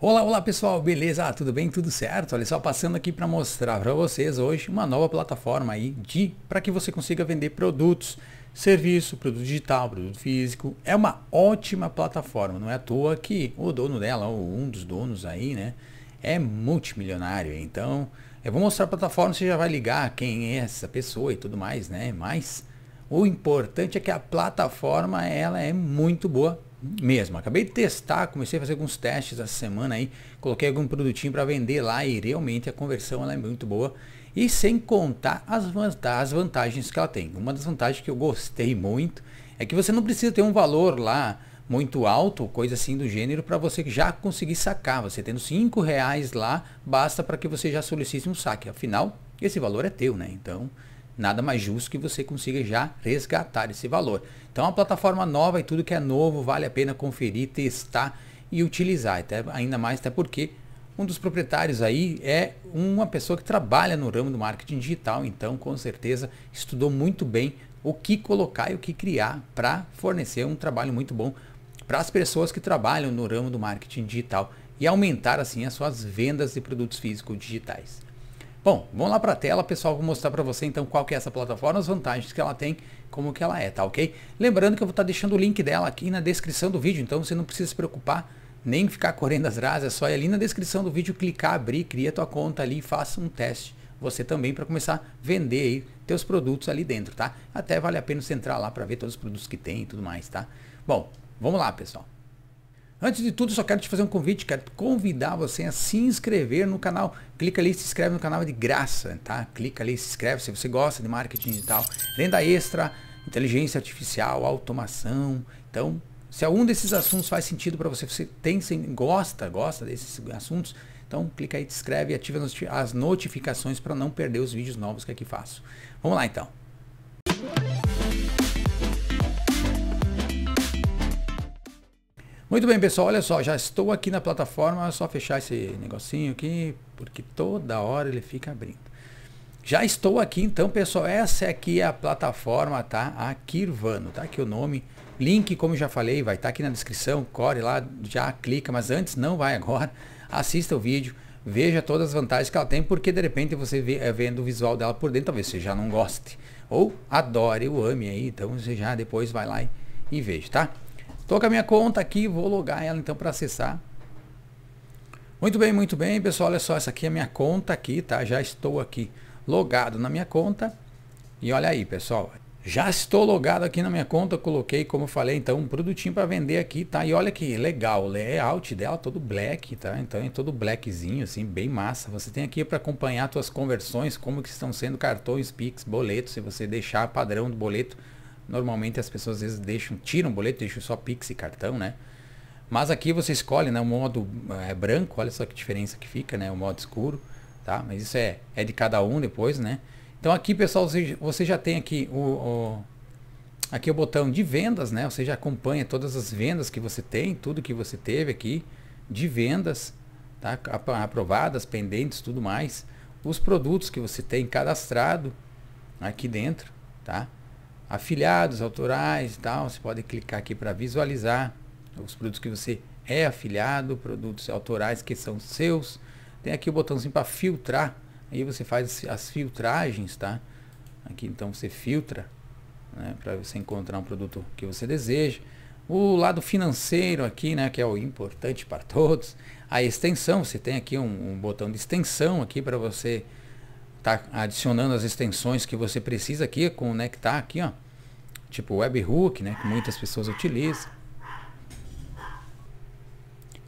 Olá, olá pessoal, beleza? Ah, tudo bem? Tudo certo? Olha só, passando aqui para mostrar para vocês hoje uma nova plataforma aí de para que você consiga vender produtos, serviço, produto digital, produto físico. É uma ótima plataforma, não é à toa que o dono dela, ou um dos donos aí, né, é multimilionário. Então, eu vou mostrar a plataforma, você já vai ligar quem é essa pessoa e tudo mais, né? Mas o importante é que a plataforma ela é muito boa mesmo. Acabei de testar, comecei a fazer alguns testes essa semana aí, coloquei algum produtinho para vender lá e realmente a conversão é muito boa. E sem contar as, as vantagens que ela tem. Uma das vantagens que eu gostei muito é que você não precisa ter um valor lá muito alto, coisa assim do gênero, para você já conseguir sacar. Você tendo 5 reais lá, basta para que você já solicite um saque. Afinal, esse valor é teu, né? Então, nada mais justo que você consiga já resgatar esse valor. Então, é uma plataforma nova e tudo que é novo vale a pena conferir, testar e utilizar, até, ainda mais até porque um dos proprietários aí é uma pessoa que trabalha no ramo do marketing digital, então com certeza estudou muito bem o que colocar e o que criar para fornecer um trabalho muito bom para as pessoas que trabalham no ramo do marketing digital e aumentar assim as suas vendas de produtos físicos digitais. Bom, vamos lá para a tela, pessoal, vou mostrar para você então qual que é essa plataforma, as vantagens que ela tem, como que ela é, tá ok? Lembrando que eu vou estar tá deixando o link dela aqui na descrição do vídeo, então você não precisa se preocupar nem ficar correndo atrás, é só ir ali na descrição do vídeo, clicar, abrir, cria tua conta ali e faça um teste você também para começar a vender aí teus produtos ali dentro, tá? Até vale a pena você entrar lá para ver todos os produtos que tem e tudo mais, tá? Bom, vamos lá, pessoal. Antes de tudo, só quero te fazer um convite, quero convidar você a se inscrever no canal. Clica ali, se inscreve no canal é de graça, tá? Clica ali, se inscreve se você gosta de marketing digital, renda extra, inteligência artificial, automação. Então, se algum desses assuntos faz sentido para você, você tem, gosta, gosta desses assuntos, então clica aí, se inscreve e ativa as notificações para não perder os vídeos novos que aqui faço. Vamos lá então. Muito bem, pessoal, olha só, já estou aqui na plataforma, é só fechar esse negocinho aqui, porque toda hora ele fica abrindo. Já estou aqui, então, pessoal, essa aqui é a plataforma, tá? A Kirvano, tá? Aqui o nome, link, como já falei, vai estar tá aqui na descrição, corre lá, já clica, mas antes não vai agora, assista o vídeo, veja todas as vantagens que ela tem, porque de repente você vê, é, vendo o visual dela por dentro, talvez você já não goste, ou adore, o ame aí, então você já depois vai lá e, e veja, tá? Estou com a minha conta aqui, vou logar ela então para acessar. Muito bem, muito bem, pessoal. Olha só, essa aqui é a minha conta aqui, tá? Já estou aqui logado na minha conta. E olha aí, pessoal. Já estou logado aqui na minha conta, coloquei, como eu falei, então, um produtinho para vender aqui, tá? E olha que legal, o layout dela é todo black, tá? Então é todo blackzinho, assim, bem massa. Você tem aqui para acompanhar suas conversões, como que estão sendo cartões, Pix, boletos, se você deixar padrão do boleto Normalmente as pessoas às vezes deixam, tiram o boleto, deixam só Pix e cartão, né? Mas aqui você escolhe, né? O modo é, branco, olha só que diferença que fica, né? O modo escuro, tá? Mas isso é, é de cada um depois, né? Então aqui, pessoal, você, você já tem aqui o, o, aqui o botão de vendas, né? Você já acompanha todas as vendas que você tem, tudo que você teve aqui de vendas, tá? Aprovadas, pendentes, tudo mais. Os produtos que você tem cadastrado aqui dentro, tá? afiliados, autorais e tal. Você pode clicar aqui para visualizar os produtos que você é afiliado, produtos autorais que são seus. Tem aqui o botãozinho para filtrar. Aí você faz as filtragens, tá? Aqui então você filtra né, para você encontrar um produto que você deseja. O lado financeiro aqui, né, que é o importante para todos. A extensão, você tem aqui um, um botão de extensão aqui para você tá adicionando as extensões que você precisa aqui, conectar aqui, ó. Tipo webhook, né, que muitas pessoas utilizam.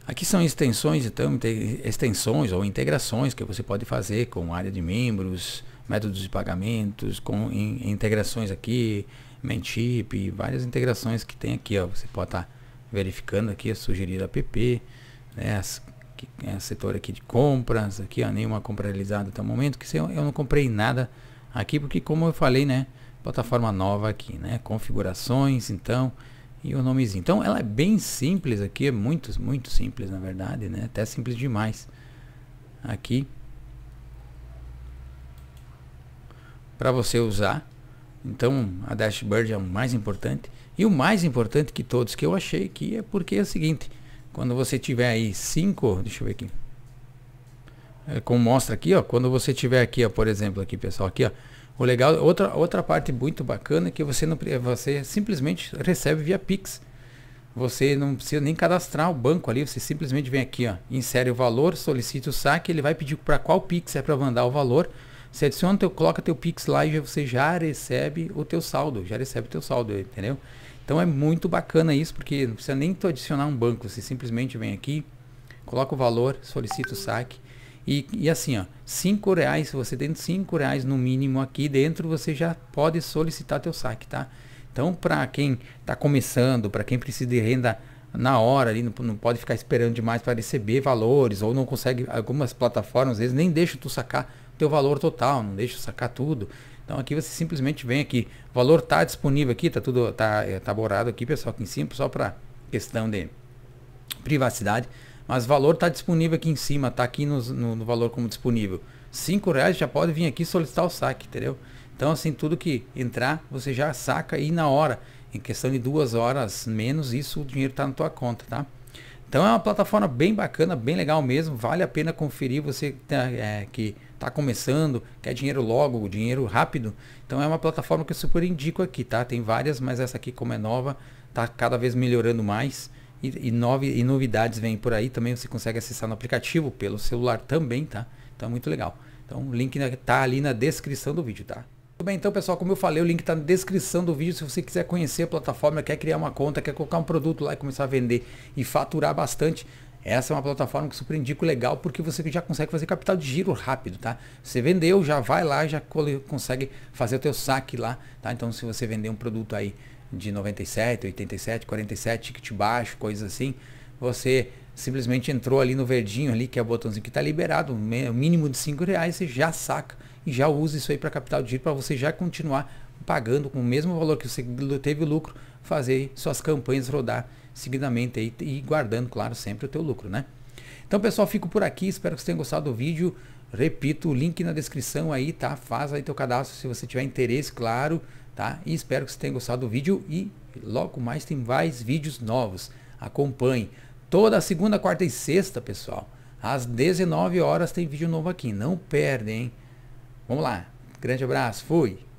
Aqui são extensões, então, extensões ou integrações que você pode fazer com área de membros, métodos de pagamentos, com in, integrações aqui, Mentip, várias integrações que tem aqui, ó. Você pode estar tá verificando aqui, sugerir app, né, as aqui, é setor aqui de compras, aqui ó, nenhuma compra realizada até o momento, que eu, eu não comprei nada aqui, porque como eu falei, né, plataforma nova aqui, né, configurações, então, e o nomezinho. Então ela é bem simples aqui, é muito, muito simples na verdade, né, até simples demais. Aqui, para você usar, então a dashboard é o mais importante. E o mais importante que todos que eu achei aqui é porque é o seguinte, quando você tiver aí 5, deixa eu ver aqui. É, como mostra aqui, ó, quando você tiver aqui, ó, por exemplo, aqui, pessoal, aqui, ó, o legal, outra outra parte muito bacana é que você não você simplesmente recebe via Pix. Você não precisa nem cadastrar o banco ali, você simplesmente vem aqui, ó, insere o valor, solicita o saque, ele vai pedir para qual Pix é para mandar o valor. Você adiciona, teu, coloca teu Pix lá e você já recebe o teu saldo, já recebe o teu saldo, entendeu? Então é muito bacana isso, porque não precisa nem tu adicionar um banco, você simplesmente vem aqui, coloca o valor, solicita o saque. E, e assim, ó, 5 reais, se você tem 5 reais no mínimo aqui dentro, você já pode solicitar teu saque, tá? Então, para quem está começando, para quem precisa de renda na hora ali, não, não pode ficar esperando demais para receber valores, ou não consegue, algumas plataformas às vezes nem deixa tu sacar teu valor total, não deixa sacar tudo. Então aqui você simplesmente vem aqui. O valor está disponível aqui, está tudo tá, é, tá borrado aqui, pessoal, aqui em cima, só para questão de privacidade. Mas o valor está disponível aqui em cima, está aqui no, no, no, valor como disponível. cinco reais já pode vir aqui solicitar o saque, entendeu? Então assim, tudo que entrar, você já saca e na hora. Em questão de duas horas menos, isso o dinheiro está na tua conta, tá? Então é uma plataforma bem bacana, bem legal mesmo. Vale a pena conferir você tá, é, que está começando, quer dinheiro logo, dinheiro rápido. Então é uma plataforma que eu super indico aqui, tá? Tem várias, mas essa aqui, como é nova, está cada vez melhorando mais. E, e, nove, e novidades vêm por aí também. Você consegue acessar no aplicativo, pelo celular também, tá? Então é muito legal. Então o link tá ali na descrição do vídeo, tá? Tudo bem, então pessoal, como eu falei, o link está na descrição do vídeo. Se você quiser conhecer a plataforma, quer criar uma conta, quer colocar um produto lá e começar a vender e faturar bastante, essa é uma plataforma que super indico legal porque você já consegue fazer capital de giro rápido, tá? Você vendeu, já vai lá, já consegue fazer o teu saque lá, tá? Então se você vender um produto aí de 97, 87, 47, ticket baixo, coisas assim, você simplesmente entrou ali no verdinho ali, que é o botãozinho que está liberado, o mínimo de 5 reais, você já saca e já usa isso aí para capital de giro para você já continuar pagando com o mesmo valor que você teve o lucro, fazer suas campanhas rodar seguidamente aí, e guardando, claro, sempre o teu lucro, né? Então, pessoal, fico por aqui. Espero que vocês tenham gostado do vídeo. Repito, o link na descrição aí, tá? Faz aí teu cadastro se você tiver interesse, claro, tá? E espero que vocês tenham gostado do vídeo e logo mais tem mais vídeos novos. Acompanhe. Toda segunda, quarta e sexta, pessoal, às 19 horas tem vídeo novo aqui. Não perdem, hein? Vamos lá. Grande abraço. Fui.